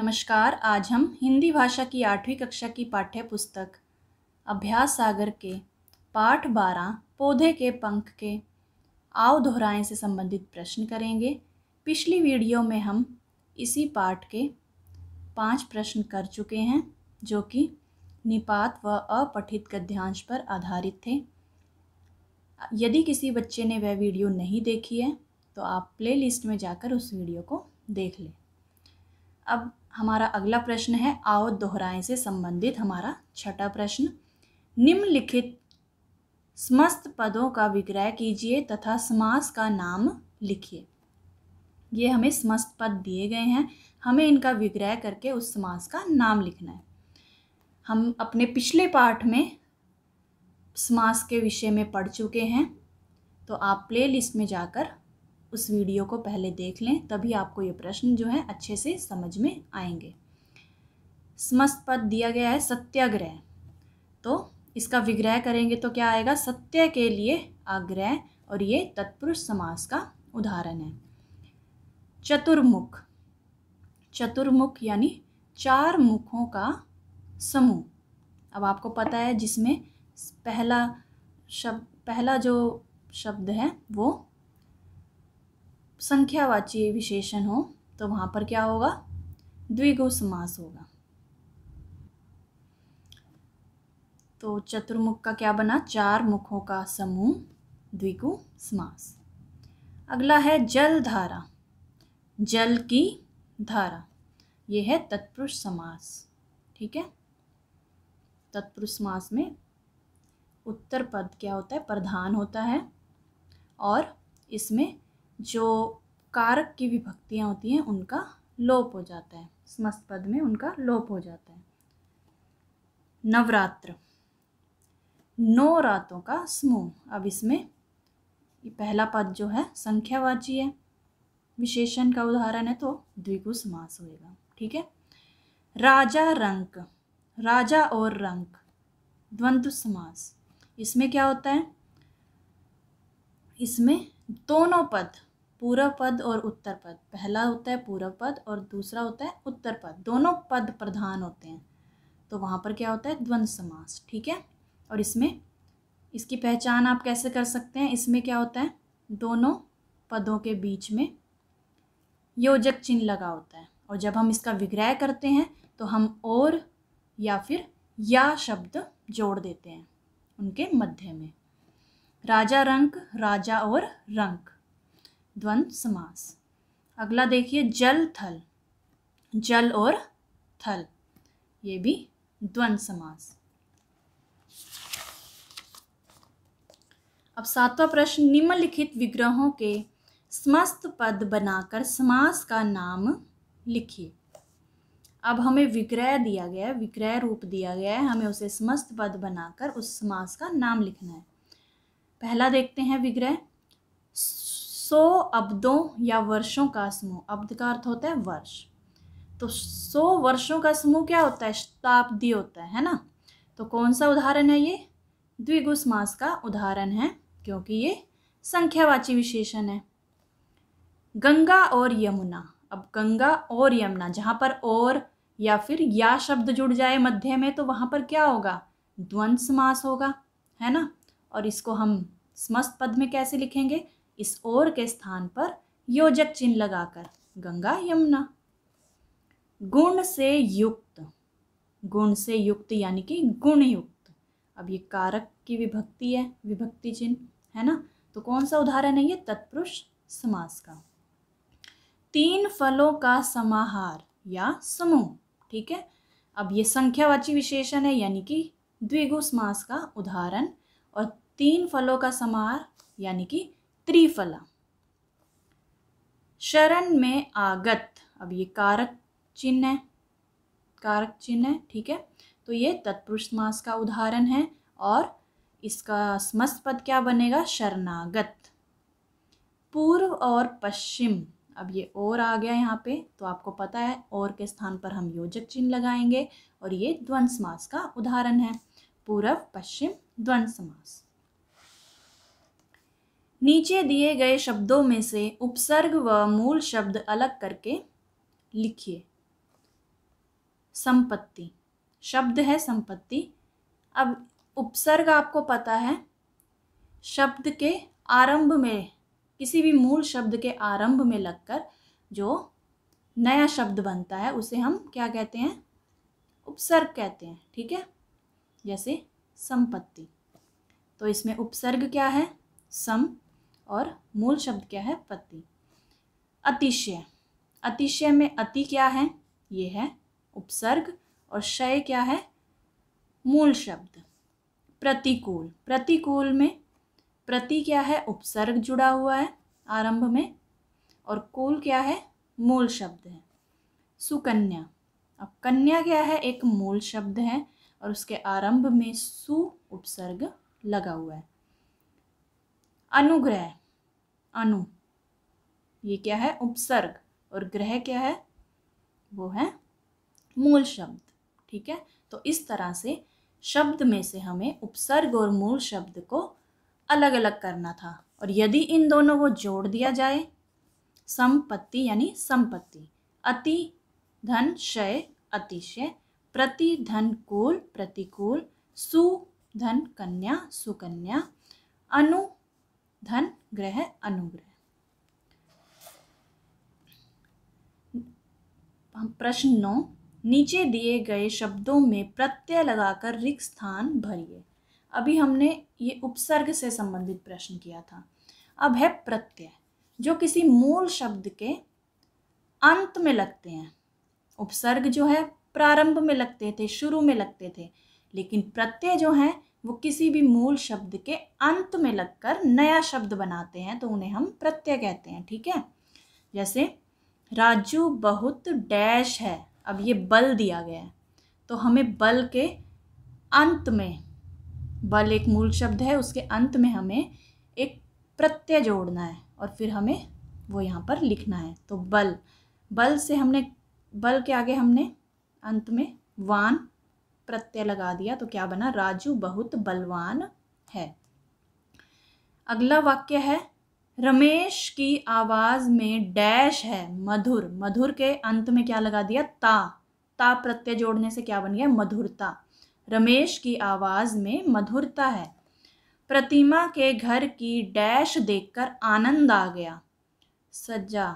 नमस्कार आज हम हिंदी भाषा की आठवीं कक्षा की पाठ्य पुस्तक अभ्यास सागर के पाठ बारह पौधे के पंख के आओ दोहराएं से संबंधित प्रश्न करेंगे पिछली वीडियो में हम इसी पाठ के पांच प्रश्न कर चुके हैं जो कि निपात व अपठित गद्यांश पर आधारित थे यदि किसी बच्चे ने वह वीडियो नहीं देखी है तो आप प्लेलिस्ट में जाकर उस वीडियो को देख लें अब हमारा अगला प्रश्न है आओ दोहराए से संबंधित हमारा छठा प्रश्न निम्नलिखित समस्त पदों का विग्रह कीजिए तथा समास का नाम लिखिए ये हमें समस्त पद दिए गए हैं हमें इनका विग्रह करके उस समास का नाम लिखना है हम अपने पिछले पाठ में समास के विषय में पढ़ चुके हैं तो आप प्ले लिस्ट में जाकर उस वीडियो को पहले देख लें तभी आपको ये प्रश्न जो है अच्छे से समझ में आएंगे समस्त पद दिया गया है सत्याग्रह तो इसका विग्रह करेंगे तो क्या आएगा सत्य के लिए आग्रह और ये तत्पुरुष समास का उदाहरण है चतुर्मुख चतुर्मुख यानी चार मुखों का समूह अब आपको पता है जिसमें पहला शब्द पहला जो शब्द है वो संख्यावाची विशेषण हो तो वहाँ पर क्या होगा द्विगु समास होगा तो चतुर्मुख का क्या बना चार मुखों का समूह द्विगु समास अगला है जल धारा जल की धारा यह है तत्पुरुष समास ठीक है तत्पुरुष समास में उत्तर पद क्या होता है प्रधान होता है और इसमें जो कारक की विभक्तियाँ होती हैं उनका लोप हो जाता है समस्त पद में उनका लोप हो जाता है नवरात्र नौ रातों का समूह अब इसमें पहला पद जो है संख्यावाची है विशेषण का उदाहरण है तो द्विगु समास होएगा ठीक है राजा रंक राजा और रंक द्वंद्व समास इसमें क्या होता है इसमें दोनों पद पूर्व पद और उत्तर पद पहला होता है पूर्व पद और दूसरा होता है उत्तर पद दोनों पद प्रधान होते हैं तो वहाँ पर क्या होता है द्वंद्व समास ठीक है और इसमें इसकी पहचान आप कैसे कर सकते हैं इसमें क्या होता है दोनों पदों के बीच में योजक चिन्ह लगा होता है और जब हम इसका विग्रह करते हैं तो हम और या फिर या शब्द जोड़ देते हैं उनके मध्य में राजा रंक राजा और रंक द्वंद्व समास अगला देखिए जल थल जल और थल ये भी द्वंद्व समास अब सातवां प्रश्न निम्नलिखित विग्रहों के समस्त पद बनाकर समास का नाम लिखिए अब हमें विग्रह दिया गया है विग्रह रूप दिया गया है हमें उसे समस्त पद बनाकर उस समास का नाम लिखना है पहला देखते हैं विग्रह सौ अब्दों या वर्षों का समूह अब्द का अर्थ होता है वर्ष तो सौ वर्षों का समूह क्या होता है शताब्दी होता है है ना तो कौन सा उदाहरण है ये द्विगुस मास का उदाहरण है क्योंकि ये संख्यावाची विशेषण है गंगा और यमुना अब गंगा और यमुना जहाँ पर और या फिर या शब्द जुड़ जाए मध्य में तो वहाँ पर क्या होगा द्वंद समास होगा है ना और इसको हम समस्त पद में कैसे लिखेंगे इस ओर के स्थान पर योजक चिन्ह लगाकर गंगा यमुना गुण से युक्त गुण से युक्त यानी कि गुण युक्त अब ये कारक की विभक्ति है विभक्ति चिन्ह है ना तो कौन सा उदाहरण है ये तत्पुरुष समास का तीन फलों का समाहार या समूह ठीक है अब ये संख्यावाची विशेषण है यानी कि द्विगु समास का उदाहरण और तीन फलों का समाहार यानी कि त्रिफला शरण में आगत अब ये कारक चिन्ह है कारक चिन्ह है ठीक है तो ये तत्पुरुष मास का उदाहरण है और इसका समस्त पद क्या बनेगा शरणागत पूर्व और पश्चिम अब ये और आ गया यहाँ पे तो आपको पता है और के स्थान पर हम योजक चिन्ह लगाएंगे और ये द्वंद मास का उदाहरण है पूर्व पश्चिम द्वंद मास नीचे दिए गए शब्दों में से उपसर्ग व मूल शब्द अलग करके लिखिए संपत्ति शब्द है संपत्ति अब उपसर्ग आपको पता है शब्द के आरंभ में किसी भी मूल शब्द के आरंभ में लगकर जो नया शब्द बनता है उसे हम क्या कहते हैं उपसर्ग कहते हैं ठीक है जैसे संपत्ति तो इसमें उपसर्ग क्या है सम और मूल शब्द क्या है पति अतिशय अतिशय में अति क्या है ये है उपसर्ग और शय क्या है मूल शब्द प्रतिकूल प्रतिकूल में प्रति क्या है उपसर्ग जुड़ा हुआ है आरंभ में और कूल क्या है मूल शब्द है सुकन्या अब कन्या क्या है एक मूल शब्द है और उसके आरंभ में सु उपसर्ग लगा हुआ है अनुग्रह अनु ये क्या है उपसर्ग और ग्रह क्या है वो है मूल शब्द ठीक है तो इस तरह से शब्द में से हमें उपसर्ग और मूल शब्द को अलग अलग करना था और यदि इन दोनों को जोड़ दिया जाए संपत्ति यानी संपत्ति अति धन क्षय अतिशय प्रति धन कुल प्रतिकूल सु धन कन्या सुकन्या अनु धन ग्रह अनुग्रह प्रश्न नौ नीचे दिए गए शब्दों में प्रत्यय लगाकर रिक्त स्थान भरिए अभी हमने ये उपसर्ग से संबंधित प्रश्न किया था अब है प्रत्यय जो किसी मूल शब्द के अंत में लगते हैं उपसर्ग जो है प्रारंभ में लगते थे शुरू में लगते थे लेकिन प्रत्यय जो हैं वो किसी भी मूल शब्द के अंत में लगकर नया शब्द बनाते हैं तो उन्हें हम प्रत्यय कहते हैं ठीक है जैसे राजू बहुत डैश है अब ये बल दिया गया है तो हमें बल के अंत में बल एक मूल शब्द है उसके अंत में हमें एक प्रत्यय जोड़ना है और फिर हमें वो यहाँ पर लिखना है तो बल बल से हमने बल के आगे हमने अंत में वान प्रत्यय लगा दिया तो क्या बना राजू बहुत बलवान है अगला वाक्य है रमेश की आवाज़ में डैश है मधुर मधुर के अंत में क्या लगा दिया ता ता प्रत्यय जोड़ने से क्या बन गया मधुरता रमेश की आवाज़ में मधुरता है प्रतिमा के घर की डैश देखकर आनंद आ गया सजा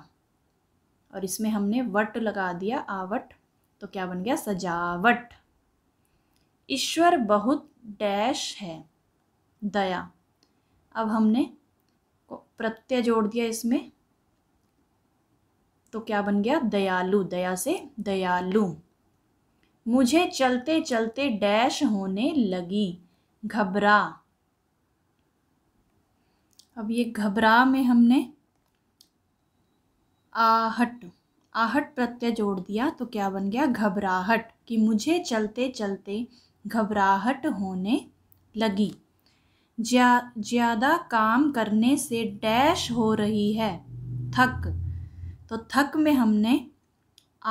और इसमें हमने वट लगा दिया आवट तो क्या बन गया सजावट ईश्वर बहुत डैश है दया अब हमने प्रत्यय जोड़ दिया इसमें तो क्या बन गया दयालु दया से दयालु मुझे चलते चलते डैश होने लगी घबरा अब ये घबरा में हमने आहट आहट प्रत्यय जोड़ दिया तो क्या बन गया घबराहट कि मुझे चलते चलते घबराहट होने लगी ज़्यादा काम करने से डैश हो रही है थक तो थक में हमने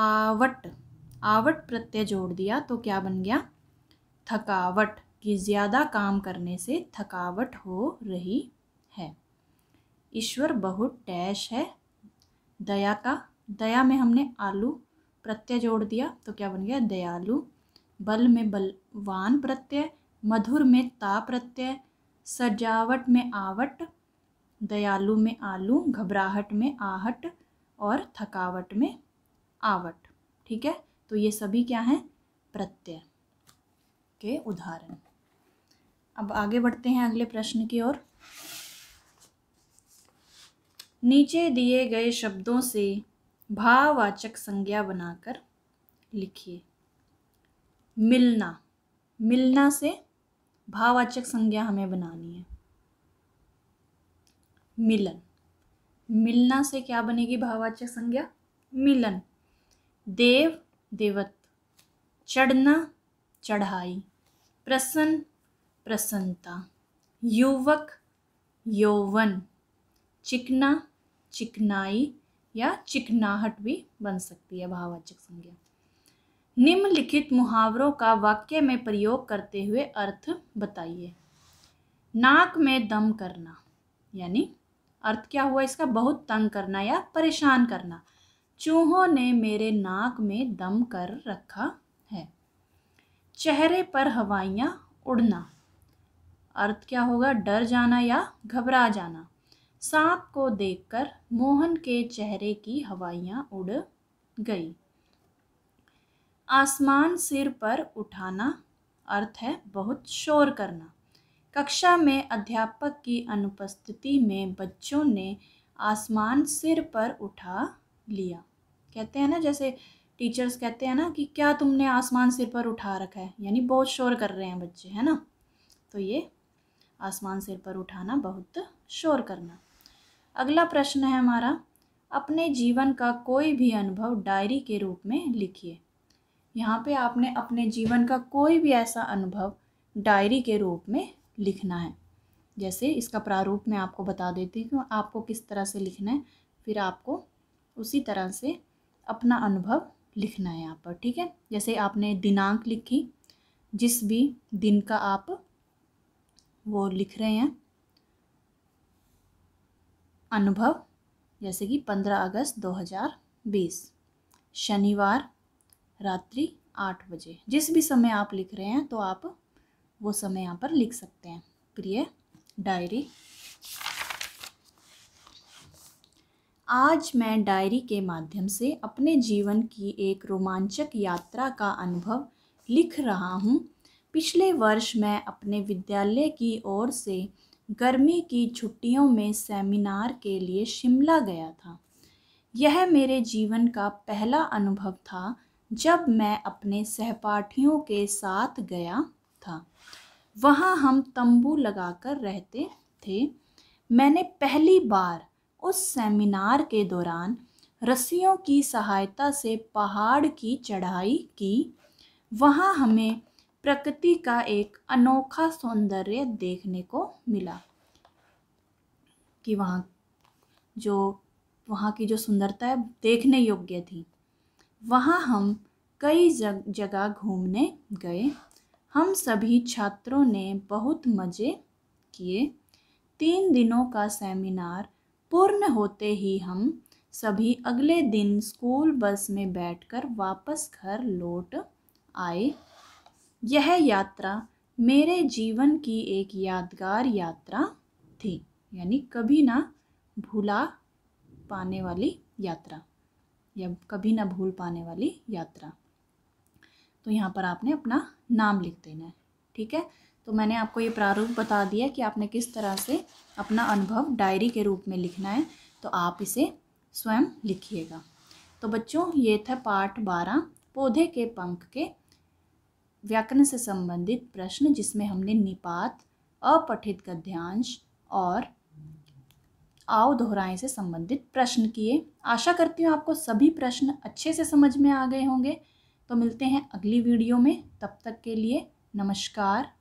आवट आवट प्रत्यय जोड़ दिया तो क्या बन गया थकावट कि ज़्यादा काम करने से थकावट हो रही है ईश्वर बहुत डैश है दया का दया में हमने आलू प्रत्यय जोड़ दिया तो क्या बन गया दयालु बल में बलवान प्रत्यय मधुर में ता प्रत्यय सजावट में आवट दयालु में आलू घबराहट में आहट और थकावट में आवट ठीक है तो ये सभी क्या हैं प्रत्यय के उदाहरण अब आगे बढ़ते हैं अगले प्रश्न की ओर नीचे दिए गए शब्दों से भाववाचक संज्ञा बनाकर लिखिए मिलना मिलना से भाववाचक संज्ञा हमें बनानी है मिलन मिलना से क्या बनेगी भाववाचक संज्ञा मिलन देव देवत चढ़ना चढ़ाई प्रसन्न प्रसन्नता युवक यौवन चिकना चिकनाई या चिकनाहट भी बन सकती है भाववाचक संज्ञा निम्नलिखित मुहावरों का वाक्य में प्रयोग करते हुए अर्थ बताइए नाक में दम करना यानी अर्थ क्या हुआ इसका बहुत तंग करना या परेशान करना चूहों ने मेरे नाक में दम कर रखा है चेहरे पर हवाइयाँ उड़ना अर्थ क्या होगा डर जाना या घबरा जाना सांप को देखकर मोहन के चेहरे की हवाइयाँ उड़ गई आसमान सिर पर उठाना अर्थ है बहुत शोर करना कक्षा में अध्यापक की अनुपस्थिति में बच्चों ने आसमान सिर पर उठा लिया कहते हैं ना जैसे टीचर्स कहते हैं ना कि क्या तुमने आसमान सिर पर उठा रखा है यानी बहुत शोर कर रहे हैं बच्चे है ना तो ये आसमान सिर पर उठाना बहुत शोर करना अगला प्रश्न है हमारा अपने जीवन का कोई भी अनुभव डायरी के रूप में लिखिए यहाँ पे आपने अपने जीवन का कोई भी ऐसा अनुभव डायरी के रूप में लिखना है जैसे इसका प्रारूप मैं आपको बता देती हूँ आपको किस तरह से लिखना है फिर आपको उसी तरह से अपना अनुभव लिखना है यहाँ पर ठीक है जैसे आपने दिनांक लिखी जिस भी दिन का आप वो लिख रहे हैं अनुभव जैसे कि पंद्रह अगस्त दो हज़ार बीस शनिवार रात्रि आठ बजे जिस भी समय आप लिख रहे हैं तो आप वो समय यहाँ पर लिख सकते हैं प्रिय डायरी आज मैं डायरी के माध्यम से अपने जीवन की एक रोमांचक यात्रा का अनुभव लिख रहा हूँ पिछले वर्ष मैं अपने विद्यालय की ओर से गर्मी की छुट्टियों में सेमिनार के लिए शिमला गया था यह मेरे जीवन का पहला अनुभव था जब मैं अपने सहपाठियों के साथ गया था वहाँ हम तंबू लगाकर रहते थे मैंने पहली बार उस सेमिनार के दौरान रस्सियों की सहायता से पहाड़ की चढ़ाई की वहाँ हमें प्रकृति का एक अनोखा सौंदर्य देखने को मिला कि वहाँ जो वहाँ की जो सुंदरता है देखने योग्य थी वहाँ हम कई जग जगह घूमने गए हम सभी छात्रों ने बहुत मज़े किए तीन दिनों का सेमिनार पूर्ण होते ही हम सभी अगले दिन स्कूल बस में बैठकर वापस घर लौट आए यह यात्रा मेरे जीवन की एक यादगार यात्रा थी यानी कभी ना भुला पाने वाली यात्रा या कभी ना भूल पाने वाली यात्रा तो यहाँ पर आपने अपना नाम लिख देना है ठीक है तो मैंने आपको ये प्रारूप बता दिया कि आपने किस तरह से अपना अनुभव डायरी के रूप में लिखना है तो आप इसे स्वयं लिखिएगा तो बच्चों ये था पाठ बारह पौधे के पंख के व्याकरण से संबंधित प्रश्न जिसमें हमने निपात अपठित गद्यांश और आओ दोहराएं से संबंधित प्रश्न किए आशा करती हूँ आपको सभी प्रश्न अच्छे से समझ में आ गए होंगे तो मिलते हैं अगली वीडियो में तब तक के लिए नमस्कार